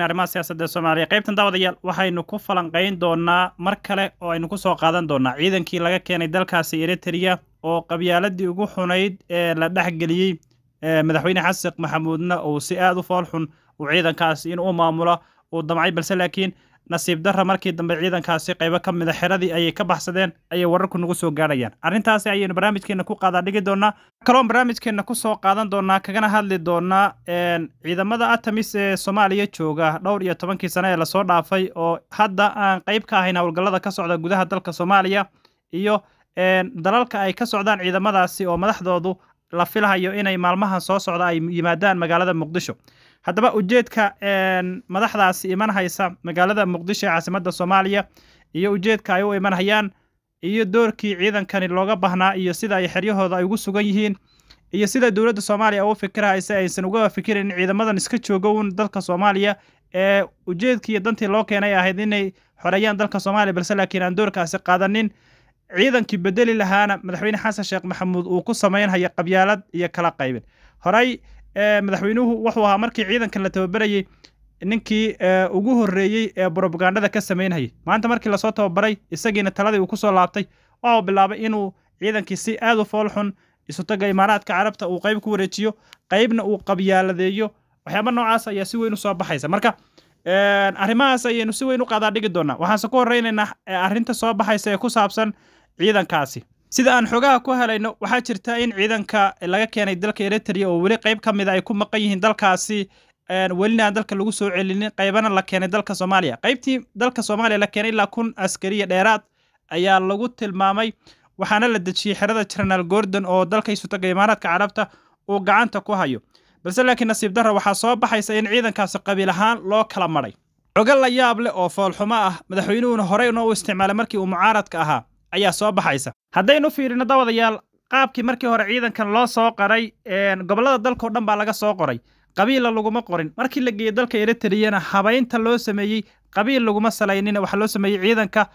wanaagsan arrimahaas siyaasadda soomaaliya qaybtan daawadayaal waxaynu ku falanqayn doonnaa mar kale oo aynu ku soo qaadan doonnaa ciidankii laga keenay dalkaasi eritrea oo qabyaaladii ugu xunayd ee la dhexgeliyey madaxweyne xasan maxamuudna uu si aad u foolxun uu ciidankaasi in u maamulo uu damcay balse laakiin nasiib darra markii dambe ciidankaasi qaybo ka mida xeradii ayay ka baxsadeen ayay wararku nagu soo gaadhayaan arrintaasi ayaynu barnaamijkeenna ku qaadaa dhigi doonaa kaloon barnaamijkeenna ku soo qaadan doonaa kagana hadli doonaa ciidamada atamis ee soomaaliya jooga dhowr iyo tobankii sane ee lasoo dhaafay oo hadda aan qayb ka ahayn howlgallada ka socda gudaha dalka soomaaliya iyo dalalka ay ka socdaan ciidamadaasi oo madaxdoodu la filhayo inay maalmahan soo socda ay yimaadaan magaalada muqdisho haddaba ujeedka madaxdaasi imanhaysa magaalada muqdisho ee caasimada soomaaliya iyo ujeedka ay u imanhayaan iyo doorkii ciidankani looga baahnaa iyo sida ay xeryahooda ay ugu sugan yihiin iyo sida dowladda soomaaliya ugu fikirhaysa aysan uga fikirin ciidamadan iska jooga uun dalka soomaaliya ee ujeedkii iyo dantii loo keenay ahayd inay xoreeyaan dalka soomaaliya balse laakiin aan doorkaasi qaadanin ciidankii bedeli lahaana madaxweyne xasan sheekh maxamuud uu ku samaynhaya qabyaalad iyo kala qaybin horey madaxweynuhu wuxuu ahaa markii ciidanka la tababarayey ninkii ugu horreeyey ee brobagandhada ka samaynhayay maanta markii lasoo tababaray isagiina taladii uu kusoo laabtay waxau bilaabay inuu ciidankii si aad u foolxun isutaga imaaraadka carabta uu qayb ku wareejiyo qaybna uu qabyaaladeeyo waxyaaba noocaas ayaa si weyn usoo baxaysa marka arrimahaas ayaynu si weyn u qaadaa dhigi doonaa waxaanse ku horeynaynaa arrinta soo baxaysa ee ku saabsan ciidankaasi sida aan xogaha ku helayno waxaa jirta in ciidanka laga keenay dalka eritrea oo weli qayb ka mida ah ay ku maqan yihiin dalkaasi welina aan dalka lagu soo celinin qaybana la keenay dalka soomaaliya qaybtii dalka soomaaliya la keenay ilaa kun askariya dheeraad ayaa lagu tilmaamay waxaana la dejiyey xerada genaraal gordon oo dalka isotaga imaaraadka carabta uu gacanta ku hayo balse laakiin nasiib darra waxaa soo baxaysa in ciidankaasi qabiil ahaan loo kala maray cogo la yaab leh oo foolxumo ah madaxweynuhuna horeyna u isticmaalay markii uu mucaaradka ahaa ayaa soo baxaysa haddaynu fiirino daawadayaal qaabkii markii hore ciidankan loo soo qaray gobollada dalkao dhan baa laga soo qoray qabiila laguma qorin markii la geeyey dalka eritriyana habaynta loo sameeyey qabiil laguma salaynin waxaa loo sameeyey ciidanka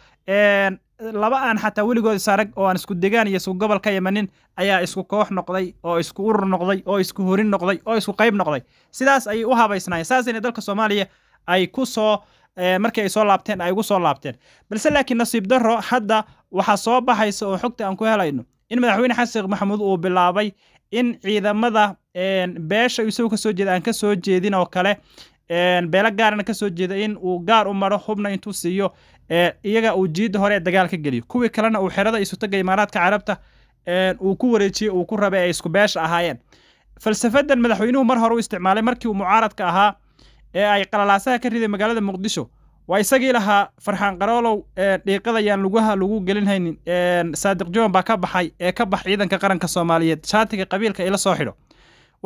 laba aan xataa weligood isarag oo aan isku degaan iyo isku gobol ka imanin ayaa isku koox noqday oo isku urur noqday oo isku horin noqday oo isku qayb noqday sidaas ayay u habaysnaayeen saasayna dalka soomaaliya ay ku soo markii ay soo laabteen ay ugu soo laabteen balse laakiin nasiib darro hadda waxaa soo baxaysa oo xogta aan ku helayno in madaxweyne xasan sheekh maxamuud uu bilaabay in ciidamada beesha isagoo kasoo jeeda aan kasoo jeedin oo kale beelo gaarana kasoo jeeda in uu gaar u maro hubna intuu siiyo iyaga uu jiidda hore dagaal geliyo kuwii kalena uu xerada isutaga imaaraadka carabta uu ku wareejiyey uu ku rabay ay isku beesha ahaayeen falsafadan madaxweynuhu mar hore u isticmaalay markii uu mucaaradka ahaa ee ay qalalaasaha ka riday magaalada muqdisho waa isagii lahaa farxaan qaroolow dhiiqada yaan lugaha lagu gelinhaynin saadiq joon baa ka baxay ee ka bax ciidanka qaranka soomaaliyeed shaatiga qabiilka ila soo xidho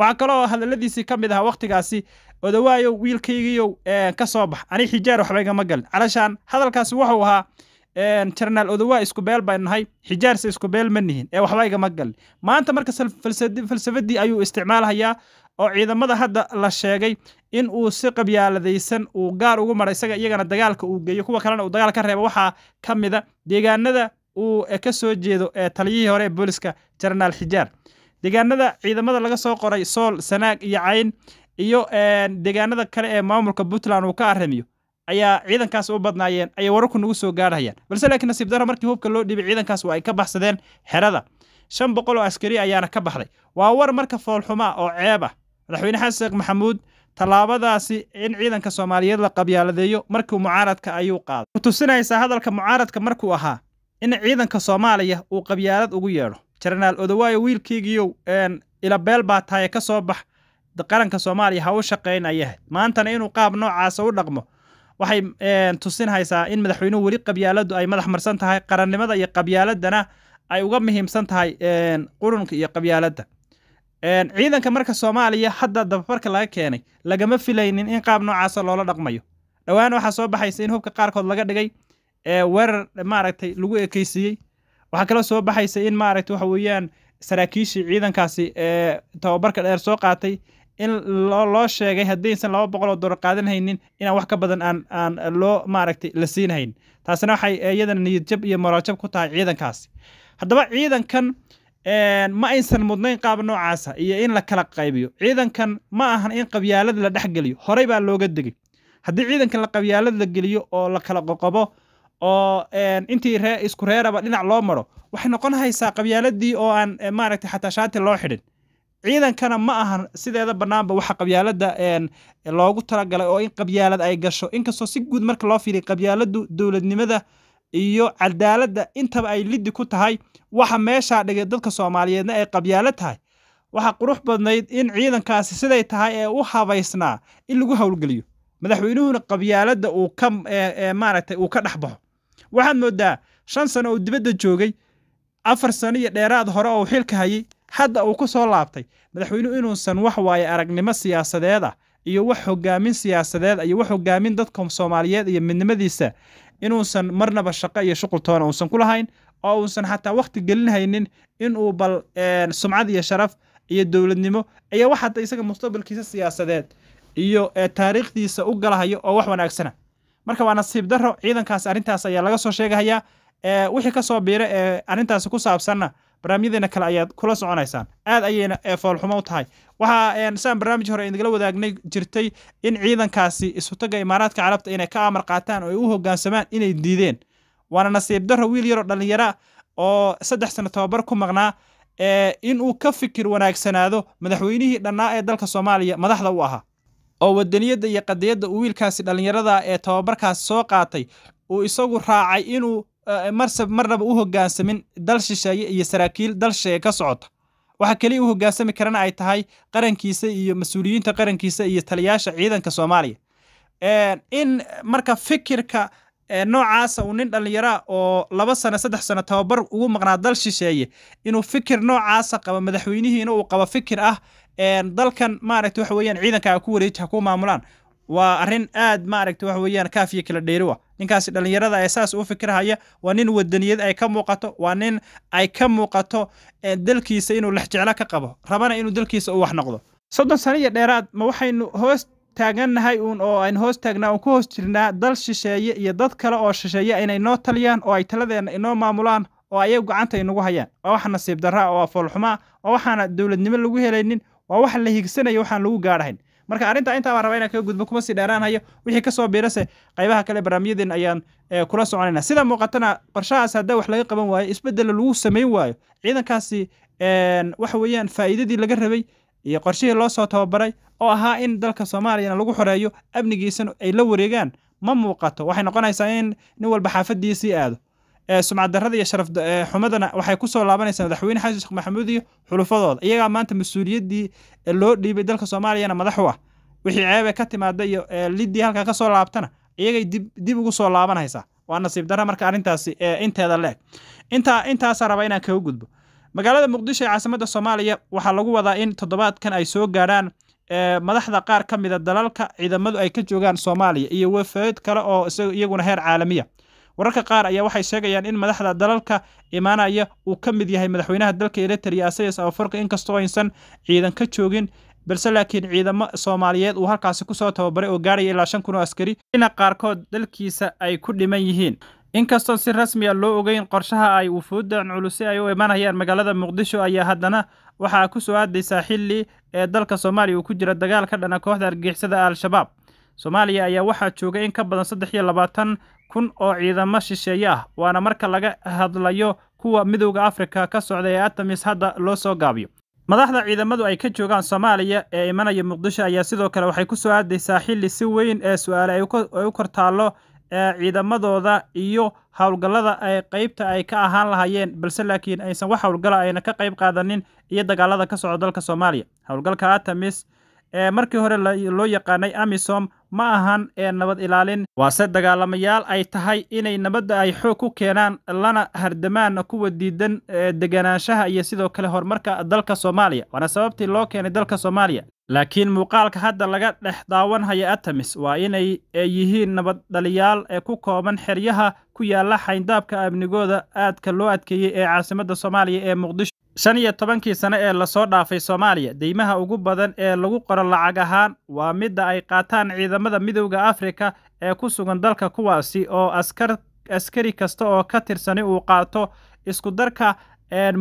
waxaa kaloo hadaladiisii ka mid ahaa wakhtigaasi odawaayow wiilkaygiiyow ka soo bax ani xijaar waxba igama galin calashaan hadalkaasi wuxuu ahaa jarnaal odawaa isku beel bay nahay xijaarse isku beel ma nihin ee waxba igama galin maanta marka falsafadii ayuu isticmaalhayaa oo ciidamada hadda la sheegay in uu si qabyaaladaysan uu gaar ugu mara isaga iyagana dagaalka uu geeyo kuwa kalena uu dagaal ka reebo waxaa ka mida deegaanada uu ka soo jeedo ee taliyihii hore ee booliska jenaraal xijaar deegaanada ciidamada laga soo qoray sool sanaag iyo cayn iyo deegaanada kale ee maamulka puntland uu ka arrimiyo ayaa ciidankaas u badnaayeen ayay wararku nagu soo gaarhayaan balse laakiin nasiib dara markii hubka loo dhiibay ciidankaas waa ay ka baxsadeen xerada shan boqol oo askari ayaana ka baxday waa war marka foolxuma oo ceeb ah madaxweyne xasan maxamuud tallaabadaasi in ciidanka soomaaliyeed la qabyaaladeeyo markuu mucaaradka ayuu qaaday kutusinaysaa hadalka mucaaradka markuu ahaa in ciidanka soomaaliya uu qabyaalad ugu yeedho jenaraal odawaayo wiilkeygiiyow ilabeel baa tahay ka soo bax qaranka soomaaliya ha u shaqaynaya maantana inuu qaab noocaasa u dhaqmo waxay tusinhaysaa in madaxweynuhu weli qabyaaladu ay madax marsan tahay qarannimada iyo qabyaaladdana ay uga muhiimsan tahay qurunka iyo qabyaaladda ciidanka marka soomaaliya hadda dababarka laga keenay lagama filaynin in qaab noocaasa loola dhaqmayo dhowaan waxaa soo baxaysa in hubka qaarkood laga dhigay weerar maaragtay lagu ekeysiiyey waxaa kaloo soo baxaysa in maaragta waxa weeyaan saraakiishii ciidankaasi ee tababarka dheer soo qaatay in loo sheegay haddaysan laba boqol oo dollar qaadan haynin inaan wax ka badan aan aan loo maaragtay la siin taasina waxay eh, iyadana niyadjab iyo moraajab ku tahay ciidankaasi haddaba ciidankan ma aysan mudnayn qaab noocaasa iyo in la kala qaybiyo ciidankan ma ahan in qabyaalada la dhex horey baa looga degey haddii ciidankan la qabyaalada la geliyo oo la kala qoqobo oo intii isku reeraba dhinac loo maro waxay noqon haysaa qabyaaladii oo aan eh, maaragta xataa shaati loo xidhin ciidankana ma ahan sideeda bannaanba waxa qabyaalada loogu talagalay oo in qabyaalad ay gasho inkastoo si guud marka loo fiiriya qabyaaladu dowladnimada iyo cadaaladda intaba ay liddi ku tahay waxa meeshaa dhigay dadka soomaaliyeedna ay qabyaalo tahay waxaa qurux badnayd in ciidankaasi siday tahay ee u habaysnaa in lagu howlgeliyo madaxweynuhuna qabyaaladda uu ka maaragtay uu ka dhex baxo waxaad moodaa shan sano oo dibadda joogay afar sano iyo dheeraad hore oo xilka hayay hadda uu ku soo laabtay madaxweynuhu inuusan wax waaye aragnimo siyaasadeed ah iyo wax hogaamin siyaasadeed ah, iyo wax hogaamin dadka soomaaliyeed iyo midnimadiisa inuusan marnaba shaqo iyo shuqul toona uusan ku lahayn oo uusan xataa wakhti haynin inuu bal sumcad iyo sharaf iyo dowladnimo aya wax hadda isaga mustaqbalkiisa siyaasadeed iyo taariikhdiisa u galahayo oo wax wanaagsana marka waa nasiib daro ciidankaas arrintaas ayaa laga soo sheegahayaa wixii ka soo biira ee arrintaasi ku saabsanna barnaamijyadeena kale ayaad kula soconaysaan aad ayayna foolxumo u tahay waxaa saan barnaamij hore idinla wadaagnay jirtay in ciidankaasi isutaga imaaraadka carabta inay ka amar qaataan oo ay u hogaansamaan inay diideen waana nasiib darro wiil yaro dhallinyaraa oo saddex sano tababar ku maqnaa in uu ka fikir wanaagsanaado madaxweynihii dhannaa ee dalka soomaaliya madaxda u ahaa oo wadaniyadda iyo qadiyadda uu wiilkaasi dhallinyarada ee tobabarkaasi soo qaatay uu isagu raacay inuu Eh, eh, marnaba u hogaansamin dal shisheeye iyo saraakiil dal shisheeye ka socota waxaa keliya u hoggaansami karana ay tahay qarankiisa iyo mas-uuliyiinta qarankiisa iyo taliyaasha ciidanka soomaaliya eh, in marka fikirka noocaasa ah uu nin dhallinyara oo laba sano saddex sano tababar ugu maqnaa dal shisheeye inuu fikir noocaasa ah qabo madaxweynihiina uu qabo fikir ah dalkan maaragta waxa weyaan ciidanka a ku wareeji ha ku maamulaan waa arrin aad maaragta waxa weyaan kaafiya kala dheeriwa ninkaasi dhallinyarada ee saas u fikirhaya waa nin wadaniyad ay ka muuqato waa nin ay ka muuqato dalkiisa inuu lexjeclo ka qabo rabana inuu dalkiisa u wax noqdo soddon sano iyo dheeraad ma waxaynu hoos taagannahay uun oo aynu hoos taagnaa uun ku hoos jirnaa dal shisheeye iyo dad kale oo shisheeye inay noo taliyaan oo ay taladeenna inoo maamulaan oo ayagu gacanta inagu hayaan waa wax nasiib darraa oo afoolxumaa oo waxaana dowladnimo lagu helaynin waa wax la higsanayo waxaan lagu gaadhahayn marka arinta intaa baan rabaa inaan kaga gudbo kuma sii dheeraan wixii kasoo biirase qaybaha kale barnaamijyadeen ayaan eh, kula soconayna sida muuqatana qorshahaas haddaa wax laga qaban waayo isbeddela lagu samayn waayo ciidankaasi waxa weeyaan faa'iidadii laga rabay iyo qorshihii loo soo tababaray oo ahaa in dalka soomaaliyana lagu xoreeyo amnigiisan ay la wareegaan ma muuqato waxay noqonaysaa in nin walba xaafadiisii aado sumcad darrada iyo sharaf xumadana waxay kusoo soo laabanaysaa madaxweyne xasan sheekh maxamuud iyo xulufadooda iyagaa maanta mas-uuliyaddii loo dhiibay dalka soomaaliyana madax ah wixii ceebe ka timaada iyo lidii halkaa ka soo laabtana iyagay dib ugu soo laabanaysaa waa nasiib darra marka arrintaasi inteeda leeg intaasaa raba inaan kaga gudbo magaalada muqdisho ee caasimada soomaaliya waxaa lagu wadaa in toddobaadkan ay soo gaadhaan madaxda qaar ka mida ah dalalka ciidamadu ay ka joogaan soomaaliya iyo wafayd kale oo iyaguna heer caalamiya wararka qaar ayaa waxay sheegayaan in madaxda dalalka imaanaya uu ka mid yahay madaxweynaha dalka eriteria isayas afarka inkastoo aysan ciidan ka joogin balse laakiin ciidamo soomaaliyeed uu halkaasi kusoo tababaray oo gaaraya ilaa shan kun oo askari ina qaarkood dalkiisa ay ku dhiman yihiin inkastoo si rasmi a ah loo ogeyn qorshaha ay wufuuddan culuse ay u imanayaan magaalada muqdisho ayaa haddana waxaa ku soo aadaysaa xilli ee dalka soomaaliya uu ku jira dagaal ka dhana kooxda argixisada al-shabaab soomaaliya ayaa waxaa jooga in ka badan saddex iyo labaatan kun oo ciidamo shisheeye ah waana marka laga hadlayo kuwa midowda afrika ka socda ee atamis hadda loo soo gaabiyo madaxda ciidamadu ay ka joogaan soomaaliya ee imanaya muqdisho ayaa sidoo kale waxay ku soo aadaysaa xilli si weyn ee su-aale ay u kortaallo taallo ee ciidamadooda iyo howlgallada ay qaybta ay ka ahaan lahaayeen balse laakiin aysan wax howlgala ayna ka qayb qaadanin iyo dagaalada ka socda dalka soomaaliya howlgalka atamis ee markii hore loo yaqaanay amisom ma ahan ee nabad ilaalin waase dagaalamayaal ay tahay inay nabadda ay xoog ku keenaan lana hardamaan kuwa diidan deganaanshaha iyo sidoo kale horumarka dalka soomaaliya waana sababtii loo keenay dalka soomaaliya laakiin muuqaalka hadda laga dhex daawan haya atamis waa inay yihiin nabad dhaliyaal ee ku kooban xeryaha ku yaalla xayndaabka amnigooda aadka loo adkeeyey ee caasimadda soomaaliya ee muqdisho shan iyo tobankii sane ee lasoo dhaafay soomaaliya deymaha ugu badan ee lagu qoro lacag ahaan waa midda ay qaataan ciidamada midowda afrika ee ku sugan dalka kuwaasi oo askari kasta oo ka tirsani uu qaato isku darka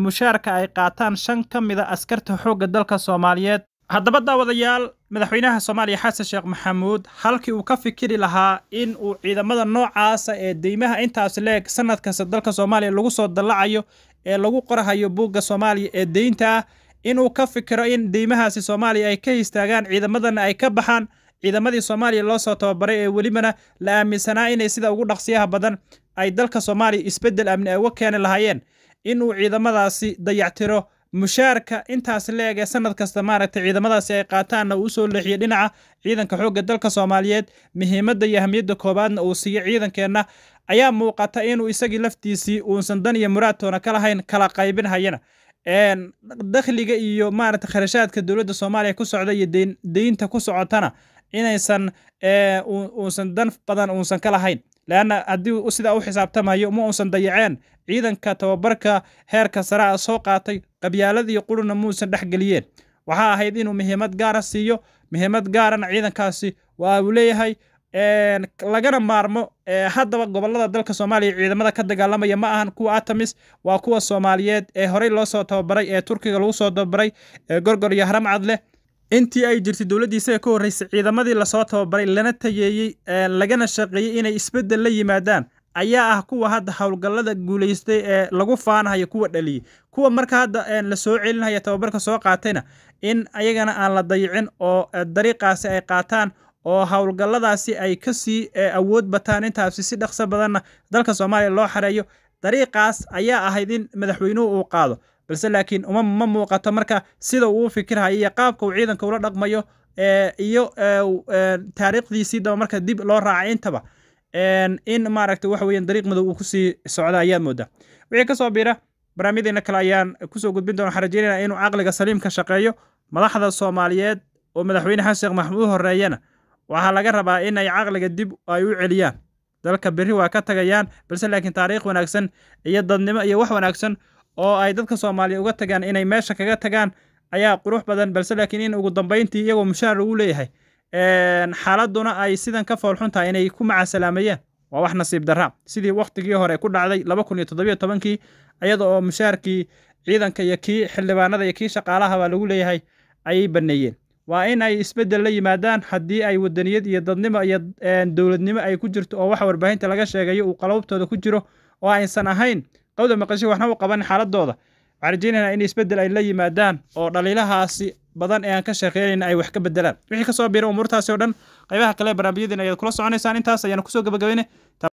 mushaarka ay qaataan shan ka mida askarta xoogga dalka soomaaliyeed haddaba daawadayaal madaxweynaha soomaaliya xasan sheekh maxamuud halkii uu ka fikiri lahaa in uu ciidamada noocaasa ee deymaha intaas leeg sannadkasta dalka soomaaliya lagu soo dallacayo ee lagu qorhayo buugga soomaaliya ee deynta ah inuu ka fikiro in deymahaasi soomaaliya ay ka histaagaan ciidamadana ay ka baxaan ciidamadii soomaaliya loo soo tababaray ee welibana la aaminsanaa inay sida ugu dhaqsiyaha badan ay dalka soomaaliya isbeddel amni ay uga keeni lahaayeen inuu ciidamadaasi dayactiro mushaarka intaas leeg ee sanad kasta maaragtay ciidamadaasi ay qaataanna uu soo leexiyey dhinaca ciidanka xoogga dalka soomaaliyeed muhiimadda iyo ahamiyadda koowaadna uu siiyo ciidankeenna ayaa muuqata inuu isagii laftiisii uunsan dan iyo muraadtoona ka lahayn kala qaybinhayana dakhliga iyo maaragtay kharashaadka dowladda soomaaliya ku socda iyo deynta ku socotana inaysan uusan dan badan uunsan ka lahayn leanna haddii sidaa u xisaabtamayo ma uusan dayaceen ciidanka tababarka heerka saraa soo qaatay qabyaaladii quruna muusan dhexgeliyeen waxaa ahayd inuu muhiimad gaara ah siiyo muhiimad gaarana ciidankaasi waa uu leeyahay lagana maarmo haddaba gobollada dalka soomaaliya ciidamada ka dagaalamaya ma ahan kuwa atamis waa kuwa soomaaliyeed ee horey loo soo tababaray ee turkiga lagu soo tababaray ee gorgor iyo haramcad leh intii ay jirtay dowladdiisa ee ka horreysay ciidamadii lasoo tababaray lana tageeyey lagana shaqeeyey inay isbeddel la yimaadaan ayaa ah kuwa hadda howlgallada guulaystay ee lagu faanahayo kuwa dhaliyey kuwa marka hadda la soo celinaya tababarka soo qaatayna in ayagana aan la dayicin oo dariiqaasi ay qaataan oo howlgalladaasi ay ka sii awood bataan intaasi si dhaqso badanna dalka soomaaliya loo xareeyo dariiqaas ayaa ahayd in madaxweynuhu uu qaado balse laakiin uma ma muuqato marka sida uu fikirhayo iyo qaabka uu ciidanka ula dhaqmayo iyo taariikhdiisii daba marka dib loo raacay intaba in maaragta waxa weyan dariiq madow uu kusii socda ayaad moodaa wixii ka soo biira barnaamijdeena kale ayaan kusoo gudbin doona waxaan rajeynayna inuu caqliga saliimka shaqeeyo madaxda soomaaliyeed oo madaxweyne xasan sheekh maxamuud u horreeyana waxaa laga rabaa in ay caqliga dib ay u celiyaan dalka berri waa ka tagayaan balse laakiin taariikh wanaagsan iyo dadnimo iyo wax wanaagsan oo ay dadka soomaaliya uga tagaan inay meesha kaga tagaan ayaa qurux badan balse laakiin in ugu dambayntii iyagoo mushaar uu leeyahay xaaladuna ay sidan ka foolxun tahay inay ku macasalaameeyeen waa wax nasiib daraa sidii wakhtigii hore ku dhacday laba kun iyo toddobiyo tobankii iyada oo mushaarkii ciidanka iyo kii xildhibaanada iyo kii shaqaalahaba lagu leeyahay ayay banneeyeen waa in ay isbeddel la yimaadaan haddii ay wadaniyad iyo dadnimo iyo dowladnimo ay ku jirto oo wax warbaahinta laga sheegayo uu qalababtooda ku jiro oo aysan ahayn qowda maqasho waxna u qaban xaaladooda waxaan rajeynaynaa in isbedel ay la yimaadaan oo dhaliilahaasi badan ee aan ka shaqeynayna ay wax ka bedelaan wixii kasoo biira umuurtaasi oo dhan qaybaha kale barnaamijyadeen ayaad kula soconaysaan intaas ayaanu kusoo gabagabayna